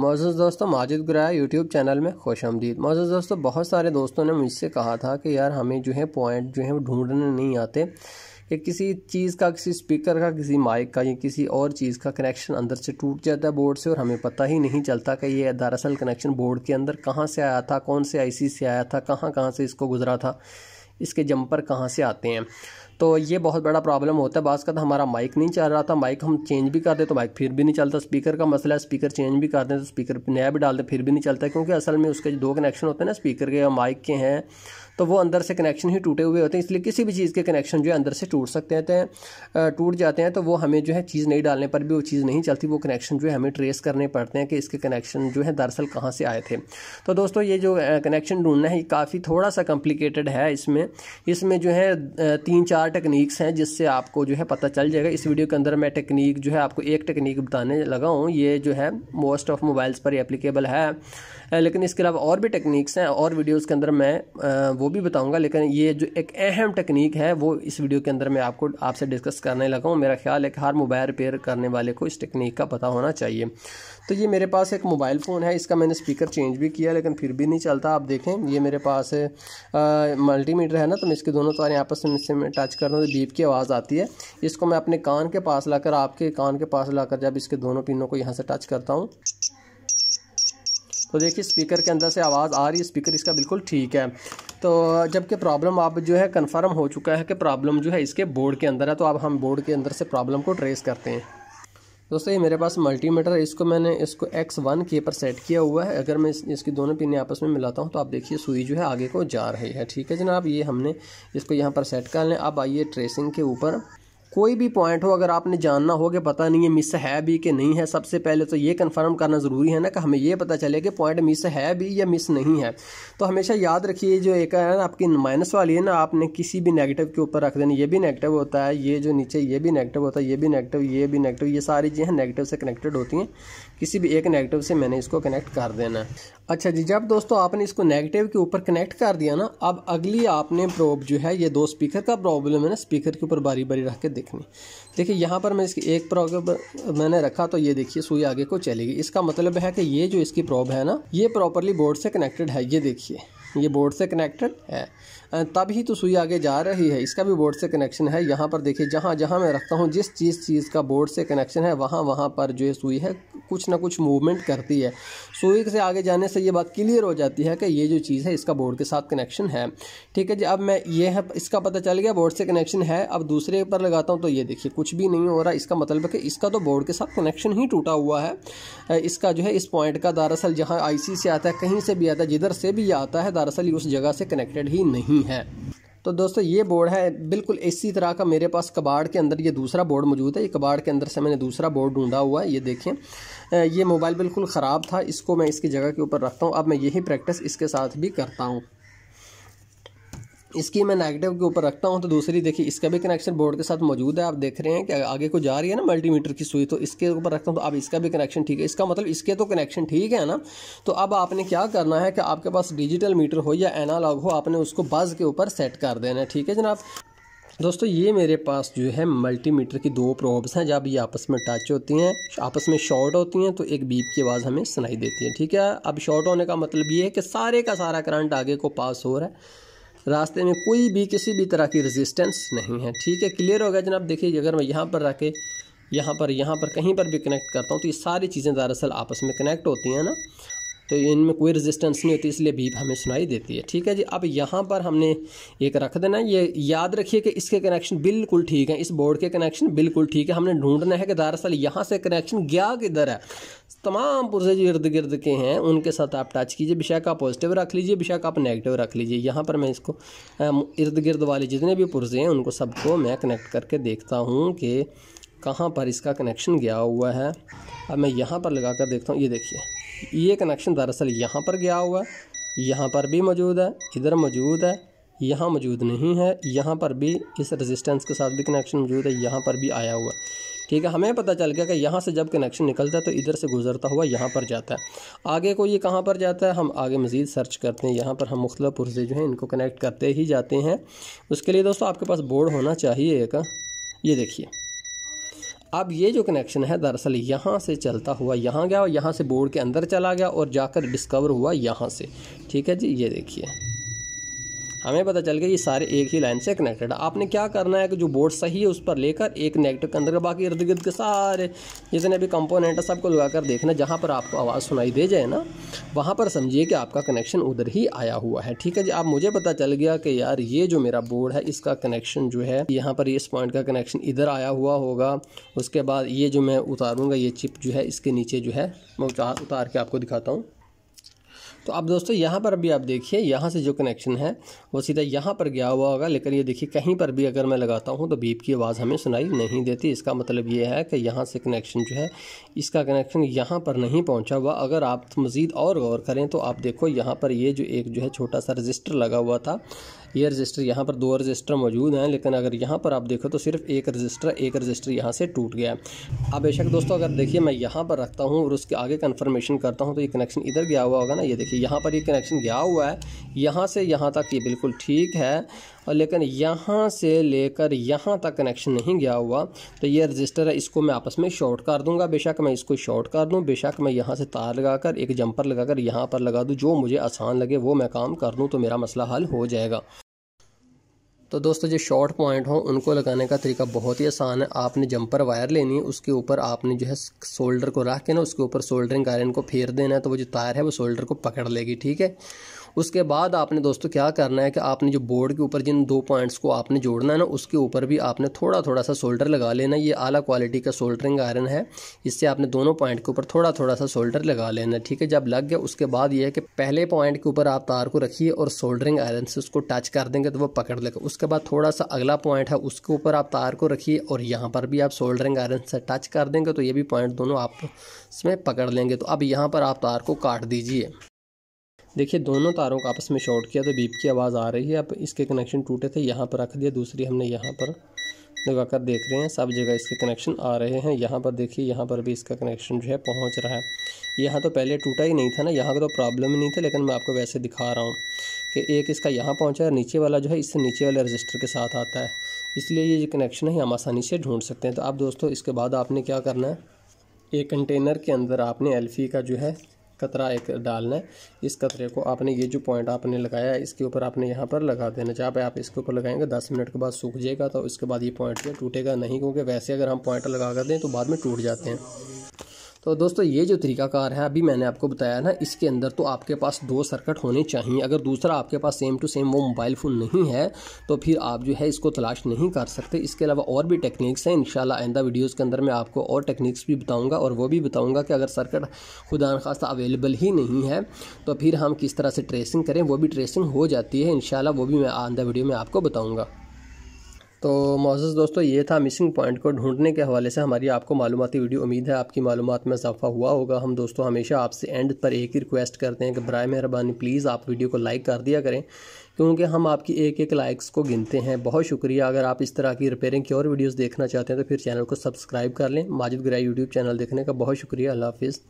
मौजूद दोस्तों Majid गुराया YouTube channel में खुश आमदीद मौजूद दोस्तों बहुत सारे दोस्तों ने मुझसे कहा था कि यार हमें जो है पॉइंट जो है ढूंढने नहीं आते कि किसी चीज़ का किसी स्पीकर का किसी माइक का या किसी और चीज़ का कनेक्शन अंदर से टूट जाता है बोर्ड से और हमें पता ही नहीं चलता कि ये दरअसल कनेक्शन बोर्ड के अंदर कहाँ से आया था कौन से आईसी से आया था कहाँ कहाँ से इसको गुजरा था इसके जंपर कहाँ से आते हैं तो ये बहुत बड़ा प्रॉब्लम होता है बास का तो हमारा माइक नहीं चल रहा था माइक हम चेंज भी कर दे तो माइक फिर भी नहीं चलता स्पीकर का मसला है स्पीकर चेंज भी कर दें तो स्पीकर नया भी डाल दें फिर भी नहीं चलता क्योंकि असल में उसके दो कनेक्शन होते हैं ना स्पीकर के और माइक के हैं तो वो अंदर से कनेक्शन ही टूटे हुए होते हैं इसलिए किसी भी चीज़ के कनेक्शन जो है अंदर से टूट सकते हैं टूट जाते हैं तो वो हमें जो है चीज़ नहीं डालने पर भी वो चीज़ नहीं चलती वो कनेक्शन जो है हमें ट्रेस करने पड़ते हैं कि इसके कनेक्शन जो है दरअसल कहाँ से आए थे तो दोस्तों ये जो कनेक्शन ढूंढना है काफ़ी थोड़ा सा कॉम्प्लिकेटेड है इसमें इसमें जो है तीन चार टेक्निक्स हैं जिससे आपको जो है पता चल जाएगा इस वीडियो के अंदर मैं टेक्निक जो है आपको एक टेक्निक बताने लगा हूँ ये जो है मोस्ट ऑफ मोबाइल्स पर एप्लीकेबल है लेकिन इसके अलावा और भी टेक्निक्स हैं और वीडियोज़ के अंदर मैं वो भी बताऊँगा लेकिन ये जो एक अहम टेक्निक है वो इस वीडियो के अंदर मैं आपको आपसे डिस्कस करने लगा हूँ मेरा ख्याल है कि हर मोबाइल रिपेयर करने वाले को इस टेक्निक का पता होना चाहिए तो ये मेरे पास एक मोबाइल फ़ोन है इसका मैंने स्पीकर चेंज भी किया लेकिन फिर भी नहीं चलता आप देखें ये मेरे पास मल्टीमीटर है ना तो मैं इसके दोनों तारे आपस में इससे मैं टच करता हूँ तो बीप की आवाज़ आती है इसको मैं अपने कान के पास लाकर आपके कान के पास लाकर जब इसके दोनों पिनों को यहाँ से टच करता हूँ तो देखिए स्पीकर के अंदर से आवाज़ आ रही है स्पीकर इसका बिल्कुल ठीक है तो जबकि प्रॉब्लम आप जो है कंफर्म हो चुका है कि प्रॉब्लम जो है इसके बोर्ड के अंदर है तो अब हम बोर्ड के अंदर से प्रॉब्लम को ट्रेस करते हैं दोस्तों ये मेरे पास मल्टीमीटर है इसको मैंने इसको एक्स वन के पर सेट किया हुआ है अगर मैं इसकी दोनों पिने आपस में मिलाता हूँ तो आप देखिए सुई जो है आगे को जा रही है ठीक है जनाब ये हमने इसको यहाँ पर सेट कर लें अब आइए ट्रेसिंग के ऊपर कोई भी पॉइंट हो अगर आपने जानना हो कि पता नहीं है मिस है भी कि नहीं है सबसे पहले तो ये कंफर्म करना ज़रूरी है ना कि हमें ये पता चले कि पॉइंट मिस है भी या मिस नहीं है तो हमेशा याद रखिए जो एक है ना आपकी माइनस वाली है ना आपने किसी भी नेगेटिव के ऊपर रख देना ये भी नेगेटिव होता है ये जो नीचे ये भी नेगेटिव होता है ये भी नेगेटिव ये भी नेगेटिव ये सारी चीज़ें नेगेटिव से कनेक्टेड होती हैं किसी भी एक नेगेटिव से मैंने इसको कनेक्ट कर देना अच्छा जी जब दोस्तों आपने इसको नेगेटिव के ऊपर कनेक्ट कर दिया ना अब अगली आपने प्रॉब जो है ये दो स्पीकर का प्रॉब्लम है ना स्पीकर के ऊपर बारी बारी रख के देखनी देखिए यहाँ पर मैं इसकी एक प्रॉब मैंने रखा तो ये देखिए सुई आगे को चलेगी इसका मतलब है कि ये जो इसकी प्रॉब है ना ये प्रॉपरली बोर्ड से कनेक्टेड है ये देखिए ये बोर्ड से कनेक्टेड है तभी तो सुई आगे जा रही है इसका भी बोर्ड से कनेक्शन है यहाँ पर देखिए जहाँ जहाँ मैं रखता हूँ जिस चीज़ चीज़ का बोर्ड से कनेक्शन है वहाँ वहाँ पर जो है सुई है कुछ ना कुछ मूवमेंट करती है सोई से आगे जाने से ये बात क्लियर हो जाती है कि ये जो चीज़ है इसका बोर्ड के साथ कनेक्शन है ठीक है जी अब मैं ये है इसका पता चल गया बोर्ड से कनेक्शन है अब दूसरे पर लगाता हूँ तो ये देखिए कुछ भी नहीं हो रहा इसका मतलब है कि इसका तो बोर्ड के साथ कनेक्शन ही टूटा हुआ है इसका जो है इस पॉइंट का दरअसल जहाँ आई से आता है कहीं से भी आता है जिधर से भी आता है दरअसल उस जगह से कनेक्टेड ही नहीं है तो दोस्तों ये बोर्ड है बिल्कुल इसी तरह का मेरे पास कबाड़ के अंदर ये दूसरा बोर्ड मौजूद है ये कबाड़ के अंदर से मैंने दूसरा बोर्ड ढूंढा हुआ है ये देखें ये मोबाइल बिल्कुल ख़राब था इसको मैं इसकी जगह के ऊपर रखता हूँ अब मैं यही प्रैक्टिस इसके साथ भी करता हूँ इसकी मैं नेगेटिव के ऊपर रखता हूँ तो दूसरी देखिए इसका भी कनेक्शन बोर्ड के साथ मौजूद है आप देख रहे हैं कि आगे को जा रही है ना मल्टीमीटर की सुई तो इसके ऊपर रखता हूँ तो अब इसका भी कनेक्शन ठीक है इसका मतलब इसके तो कनेक्शन ठीक है ना तो अब आपने क्या करना है कि आपके पास डिजिटल मीटर हो या एनालॉग हो आपने उसको बज के ऊपर सेट कर देना है ठीक है जनाब दोस्तों ये मेरे पास जो है मल्टीमीटर की दो प्रोब्स हैं जब ये आपस में टच होती हैं आपस में शॉर्ट होती हैं तो एक बीप की आवाज़ हमें सुनाई देती है ठीक है अब शॉर्ट होने का मतलब ये है कि सारे का सारा करंट आगे को पास हो रहा है रास्ते में कोई भी किसी भी तरह की रेजिस्टेंस नहीं है ठीक है क्लियर हो गया जनाब देखिए अगर मैं यहाँ पर रख के यहाँ पर यहाँ पर कहीं पर भी कनेक्ट करता हूँ तो ये सारी चीज़ें दरअसल आपस में कनेक्ट होती हैं ना तो इनमें कोई रेजिस्टेंस नहीं होती इसलिए बीप हमें सुनाई देती है ठीक है जी अब यहाँ पर हमने एक रख देना ये याद रखिए कि इसके कनेक्शन बिल्कुल ठीक है इस बोर्ड के कनेक्शन बिल्कुल ठीक है हमने ढूंढना है कि दरअसल यहाँ से कनेक्शन गया किधर है तमाम पुरजे जो इर्द गिर्द के हैं उनके साथ आप टच कीजिए विशाखा पॉजिटिव रख लीजिए विशाखा आप नेगेटिव रख लीजिए यहाँ पर मैं इसको इर्द गिर्द वाले जितने भी पुरजे हैं उनको सबको मैं कनेक्ट करके देखता हूँ कि कहाँ पर इसका कनेक्शन गया हुआ है अब मैं यहाँ पर लगा कर देखता हूँ ये देखिए ये कनेक्शन दरअसल यहाँ पर गया हुआ है यहाँ पर भी मौजूद है इधर मौजूद है यहाँ मौजूद नहीं है यहाँ पर भी इस रेजिस्टेंस के साथ भी कनेक्शन मौजूद है यहाँ पर भी आया हुआ है ठीक है हमें पता चल गया कि यहाँ से जब कनेक्शन निकलता है तो इधर से गुजरता हुआ यहाँ पर जाता है आगे को ये कहाँ पर जाता है हम आगे मज़ीद सर्च करते हैं यहाँ पर हम मुख्त पुरजे जो हैं इनको कनेक्ट करते ही जाते हैं उसके लिए दोस्तों आपके पास बोर्ड होना चाहिए एक ये देखिए अब ये जो कनेक्शन है दरअसल यहाँ से चलता हुआ यहाँ गया और यहाँ से बोर्ड के अंदर चला गया और जाकर डिस्कवर हुआ यहाँ से ठीक है जी ये देखिए हमें पता चल गया ये सारे एक ही लाइन से कनेक्टेड है आपने क्या करना है कि जो बोर्ड सही है उस पर लेकर एक नेगेटिव के अंदर बाकी इर्द गिर्द के सारे जितने भी कंपोनेंट है सबको लगा कर देखना जहाँ पर आपको आवाज़ सुनाई दे जाए ना वहाँ पर समझिए कि आपका कनेक्शन उधर ही आया हुआ है ठीक है जी आप मुझे पता चल गया कि यार ये जो मेरा बोर्ड है इसका कनेक्शन जो है यहाँ पर इस पॉइंट का कनेक्शन इधर आया हुआ होगा उसके बाद ये जो मैं उतारूँगा ये चिप जो है इसके नीचे जो है मैं उतार के आपको दिखाता हूँ तो अब दोस्तों यहाँ पर भी आप देखिए यहाँ से जो कनेक्शन है वो सीधा यहाँ पर गया हुआ होगा लेकिन ये देखिए कहीं पर भी अगर मैं लगाता हूँ तो बीप की आवाज़ हमें सुनाई नहीं देती इसका मतलब ये है कि यहाँ से कनेक्शन जो है इसका कनेक्शन यहाँ पर नहीं पहुँचा हुआ अगर आप मज़ीद और गौर करें तो आप देखो यहाँ पर ये जो एक जो है छोटा सा रजिस्टर लगा हुआ था ये रजिस्टर यहाँ पर दो रजिस्टर मौजूद हैं लेकिन अगर यहाँ पर आप देखो तो सिर्फ एक रजिस्टर एक रजिस्टर यहाँ से टूट गया अब बेशक दोस्तों अगर देखिए मैं यहाँ पर रखता हूँ और उसके आगे कन्फर्मेशन करता हूँ तो ये कनेक्शन इधर गया हुआ होगा ना ये देखिए देखिए यहाँ पर ये कनेक्शन गया हुआ है यहाँ से यहाँ तक ये बिल्कुल ठीक है और लेकिन यहाँ से लेकर यहाँ तक कनेक्शन नहीं गया हुआ तो ये रजिस्टर है इसको मैं आपस में शॉर्ट कर दूंगा बेशक मैं इसको शॉर्ट कर दूँ बेशक मैं यहाँ से तार लगाकर एक जंपर लगाकर यहाँ पर लगा दूँ जो मुझे आसान लगे वो मैं काम कर दूँ तो मेरा मसला हल हो जाएगा तो दोस्तों जो शॉर्ट पॉइंट हो उनको लगाने का तरीका बहुत ही आसान है आपने जंपर वायर लेनी है उसके ऊपर आपने जो है शोल्डर को रख के ना उसके ऊपर सोल्डरिंग आयरन को फेर देना है तो वो जो तार है वो शोल्डर को पकड़ लेगी ठीक है उसके बाद आपने दोस्तों क्या करना है कि आपने जो बोर्ड के ऊपर जिन दो पॉइंट्स को आपने जोड़ना है ना उसके ऊपर भी आपने थोड़ा थोड़ा सा सोल्डर लगा लेना ये आला क्वालिटी का सोल्डरिंग आयरन है इससे आपने दोनों पॉइंट के ऊपर थोड़ा थोड़ा सा सोल्डर लगा लेना ठीक है जब लग गया उसके बाद ये है कि पहले पॉइंट के ऊपर आप तार को रखिए और सोल्डरिंग आयरन से उसको टच कर देंगे तो वो पकड़ लेगा उसके बाद थोड़ा सा अगला पॉइंट है उसके ऊपर आप तार को रखिए और यहाँ पर भी आप सोल्डरिंग आयरन से टच कर देंगे तो ये भी पॉइंट दोनों आप इसमें पकड़ लेंगे तो अब यहाँ पर आप तार को काट दीजिए देखिए दोनों तारों को आपस में शॉर्ट किया तो बीप की आवाज़ आ रही है अब इसके कनेक्शन टूटे थे यहाँ पर रख दिया दूसरी हमने यहाँ पर लगा कर देख रहे हैं सब जगह इसके कनेक्शन आ रहे हैं यहाँ पर देखिए यहाँ पर भी इसका कनेक्शन जो है पहुँच रहा है यहाँ तो पहले टूटा ही नहीं था ना यहाँ का तो प्रॉब्लम ही नहीं था लेकिन मैं आपको वैसे दिखा रहा हूँ कि एक इसका यहाँ पहुँचा है नीचे वाला जो है इससे नीचे वाले रजिस्टर के साथ आता है इसलिए ये कनेक्शन है हम आसानी से ढूंढ सकते हैं तो आप दोस्तों इसके बाद आपने क्या करना है एक कंटेनर के अंदर आपने एल्फी का जो है कतरा एक डालना है इस कतरे को आपने ये जो पॉइंट आपने लगाया है इसके ऊपर आपने यहाँ पर लगा देना जहाँ पे आप इसके ऊपर लगाएंगे दस मिनट के बाद सूख जाएगा तो उसके बाद ये पॉइंट जो टूटेगा नहीं क्योंकि वैसे अगर हम पॉइंट लगा कर दें तो बाद में टूट जाते हैं तो दोस्तों ये जो तरीकाकार है अभी मैंने आपको बताया ना इसके अंदर तो आपके पास दो सर्किट होने चाहिए अगर दूसरा आपके पास सेम टू सेम वो मोबाइल फ़ोन नहीं है तो फिर आप जो है इसको तलाश नहीं कर सकते इसके अलावा और भी टेक्निक्स हैं इन आइंदा वीडियोज़ के अंदर मैं आपको और टेक्निक्स भी बताऊँगा और वो भी बताऊँगा कि अगर सर्किट खुदा खास्ता अवेलेबल ही नहीं है तो फिर हम किस तरह से ट्रेसिंग करें वो भी ट्रेसिंग हो जाती है इन वो भी मैं आंदा वीडियो में आपको बताऊँगा तो मोज़ दोस्तों ये था मिसिंग पॉइंट को ढूंढने के हवाले से हमारी आपको मालूमती वीडियो उम्मीद है आपकी मालूम में इजाफा हुआ होगा हम दोस्तों हमेशा आपसे एंड पर एक ही रिक्वेस्ट करते हैं कि बर मेहरबानी प्लीज़ आप वीडियो को लाइक कर दिया करें क्योंकि हम आपकी एक एक लाइक्स को गिनते हैं बहुत शुक्रिया अगर आप इस तरह की रिपेयरिंग की और वीडियोज़ देखना चाहते हैं तो फिर चैनल को सब्सक्राइब कर लें माजिद ग्राई यूट्यूब चैनल देखने का बहुत शुक्रिया अल्लाह हाफिज़